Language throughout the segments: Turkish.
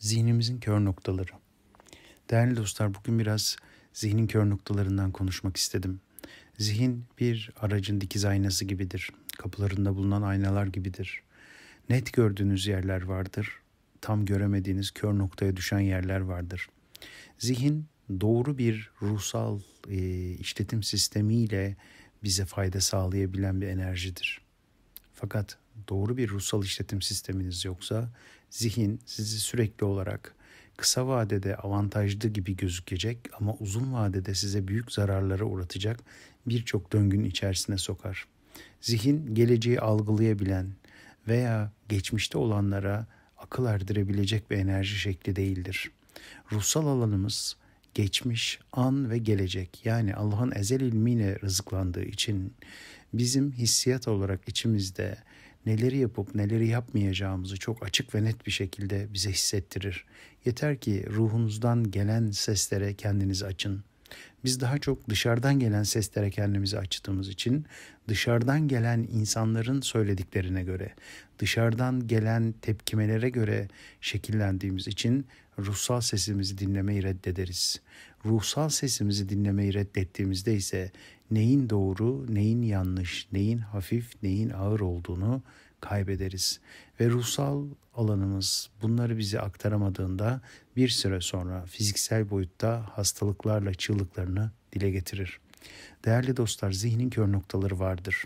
zihnimizin kör noktaları. Değerli dostlar bugün biraz zihnin kör noktalarından konuşmak istedim. Zihin bir aracın dikiz aynası gibidir. Kapılarında bulunan aynalar gibidir. Net gördüğünüz yerler vardır. Tam göremediğiniz kör noktaya düşen yerler vardır. Zihin doğru bir ruhsal e, işletim sistemiyle bize fayda sağlayabilen bir enerjidir. Fakat doğru bir ruhsal işletim sisteminiz yoksa zihin sizi sürekli olarak kısa vadede avantajlı gibi gözükecek ama uzun vadede size büyük zararlara uğratacak birçok döngünün içerisine sokar. Zihin geleceği algılayabilen veya geçmişte olanlara akıl erdirebilecek bir enerji şekli değildir. Ruhsal alanımız geçmiş, an ve gelecek yani Allah'ın ezel ilmiyle rızıklandığı için bizim hissiyat olarak içimizde neleri yapıp neleri yapmayacağımızı çok açık ve net bir şekilde bize hissettirir. Yeter ki ruhunuzdan gelen seslere kendinizi açın. Biz daha çok dışarıdan gelen seslere kendimizi açtığımız için dışarıdan gelen insanların söylediklerine göre, dışarıdan gelen tepkimelere göre şekillendiğimiz için ruhsal sesimizi dinlemeyi reddederiz. Ruhsal sesimizi dinlemeyi reddettiğimizde ise neyin doğru, neyin yanlış, neyin hafif, neyin ağır olduğunu kaybederiz. Ve ruhsal alanımız bunları bize aktaramadığında bir süre sonra fiziksel boyutta hastalıklarla çığlıklarını dile getirir. Değerli dostlar zihnin kör noktaları vardır.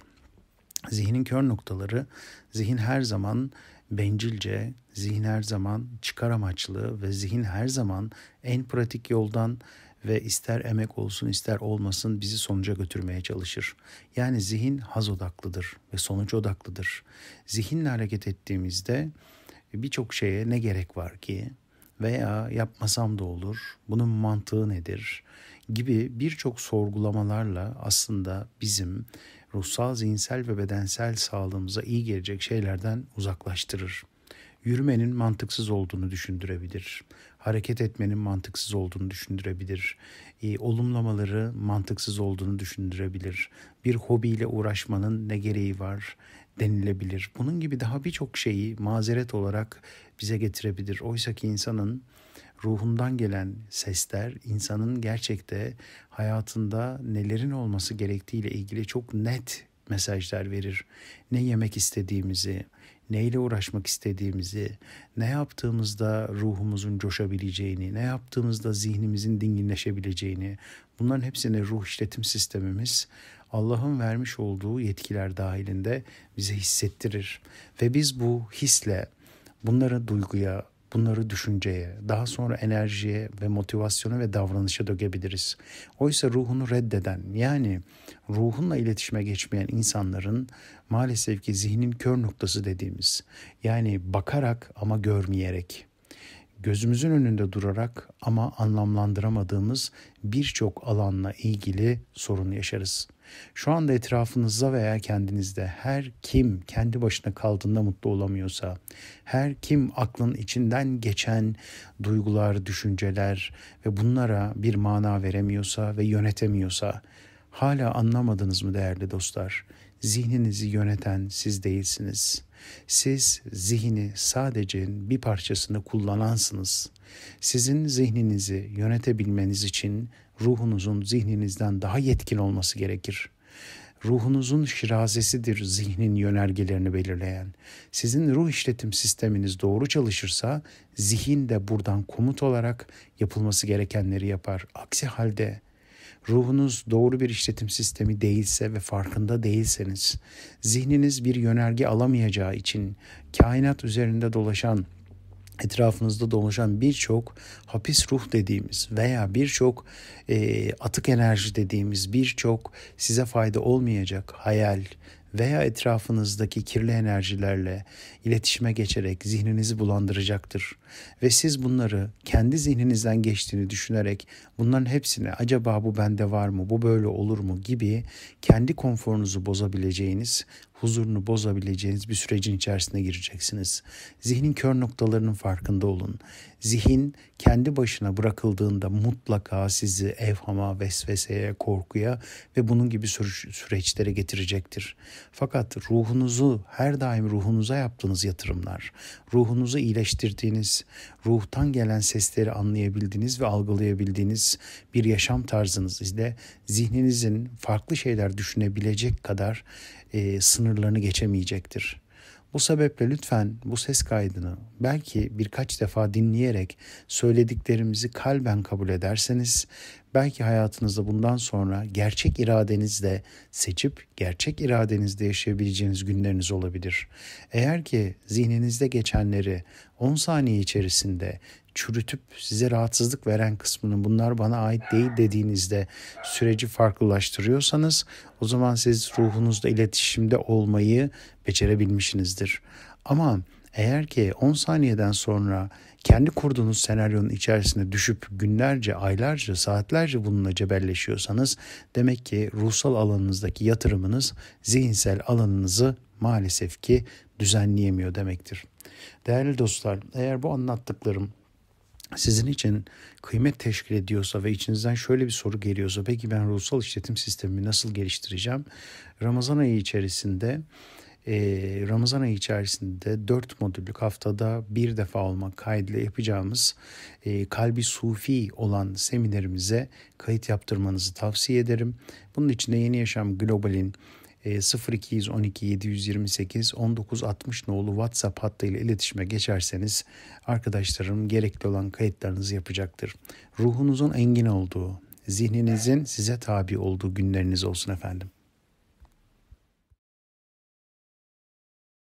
Zihnin kör noktaları zihin her zaman bencilce, zihin her zaman çıkar amaçlı ve zihin her zaman en pratik yoldan ve ister emek olsun ister olmasın bizi sonuca götürmeye çalışır. Yani zihin haz odaklıdır ve sonuç odaklıdır. Zihinle hareket ettiğimizde birçok şeye ne gerek var ki veya yapmasam da olur, bunun mantığı nedir gibi birçok sorgulamalarla aslında bizim ruhsal, zihinsel ve bedensel sağlığımıza iyi gelecek şeylerden uzaklaştırır. Yürümenin mantıksız olduğunu düşündürebilir hareket etmenin mantıksız olduğunu düşündürebilir. E, olumlamaları mantıksız olduğunu düşündürebilir. Bir hobiyle uğraşmanın ne gereği var denilebilir. Bunun gibi daha birçok şeyi mazeret olarak bize getirebilir. Oysa ki insanın ruhundan gelen sesler insanın gerçekte hayatında nelerin olması gerektiğiyle ilgili çok net mesajlar verir. Ne yemek istediğimizi, neyle uğraşmak istediğimizi, ne yaptığımızda ruhumuzun coşabileceğini, ne yaptığımızda zihnimizin dinginleşebileceğini, bunların hepsini ruh işletim sistemimiz Allah'ın vermiş olduğu yetkiler dahilinde bize hissettirir. Ve biz bu hisle bunları duyguya, Bunları düşünceye, daha sonra enerjiye ve motivasyona ve davranışa dökebiliriz. Oysa ruhunu reddeden yani ruhunla iletişime geçmeyen insanların maalesef ki zihnin kör noktası dediğimiz yani bakarak ama görmeyerek gözümüzün önünde durarak ama anlamlandıramadığımız birçok alanla ilgili sorun yaşarız. Şu anda etrafınızda veya kendinizde her kim kendi başına kaldığında mutlu olamıyorsa, her kim aklın içinden geçen duygular, düşünceler ve bunlara bir mana veremiyorsa ve yönetemiyorsa, hala anlamadınız mı değerli dostlar? zihninizi yöneten siz değilsiniz. Siz zihni sadece bir parçasını kullanansınız. Sizin zihninizi yönetebilmeniz için ruhunuzun zihninizden daha yetkin olması gerekir. Ruhunuzun şirazesidir zihnin yönergelerini belirleyen. Sizin ruh işletim sisteminiz doğru çalışırsa zihin de buradan komut olarak yapılması gerekenleri yapar. Aksi halde ruhunuz doğru bir işletim sistemi değilse ve farkında değilseniz, zihniniz bir yönerge alamayacağı için kainat üzerinde dolaşan etrafınızda dolaşan birçok hapis ruh dediğimiz veya birçok e, atık enerji dediğimiz birçok size fayda olmayacak hayal, veya etrafınızdaki kirli enerjilerle iletişime geçerek zihninizi bulandıracaktır. Ve siz bunları kendi zihninizden geçtiğini düşünerek bunların hepsini acaba bu bende var mı, bu böyle olur mu gibi kendi konforunuzu bozabileceğiniz huzurunu bozabileceğiniz bir sürecin içerisine gireceksiniz. Zihnin kör noktalarının farkında olun. Zihin kendi başına bırakıldığında mutlaka sizi evhama, vesveseye, korkuya ve bunun gibi süreçlere getirecektir. Fakat ruhunuzu her daim ruhunuza yaptığınız yatırımlar, ruhunuzu iyileştirdiğiniz, ruhtan gelen sesleri anlayabildiğiniz ve algılayabildiğiniz bir yaşam tarzınız ile zihninizin farklı şeyler düşünebilecek kadar e, sınırlarını geçemeyecektir. Bu sebeple lütfen bu ses kaydını belki birkaç defa dinleyerek söylediklerimizi kalben kabul ederseniz belki hayatınızda bundan sonra gerçek iradenizle seçip gerçek iradenizle yaşayabileceğiniz günleriniz olabilir. Eğer ki zihninizde geçenleri 10 saniye içerisinde çürütüp size rahatsızlık veren kısmının bunlar bana ait değil dediğinizde süreci farklılaştırıyorsanız o zaman siz ruhunuzda iletişimde olmayı becerebilmişsinizdir. Ama eğer ki 10 saniyeden sonra kendi kurduğunuz senaryonun içerisinde düşüp günlerce, aylarca, saatlerce bununla cebelleşiyorsanız demek ki ruhsal alanınızdaki yatırımınız zihinsel alanınızı maalesef ki düzenleyemiyor demektir. Değerli dostlar, eğer bu anlattıklarım sizin için kıymet teşkil ediyorsa ve içinizden şöyle bir soru geliyorsa peki ben ruhsal işletim sistemimi nasıl geliştireceğim? Ramazan ayı içerisinde Ramazan ayı içerisinde dört modüllük haftada bir defa olmak kaydıyla yapacağımız kalbi sufi olan seminerimize kayıt yaptırmanızı tavsiye ederim. Bunun için de Yeni Yaşam Global'in e, 0212 728 1960 nolu WhatsApp hattıyla iletişime geçerseniz arkadaşlarım gerekli olan kayıtlarınızı yapacaktır. Ruhunuzun engin olduğu, zihninizin size tabi olduğu günleriniz olsun efendim.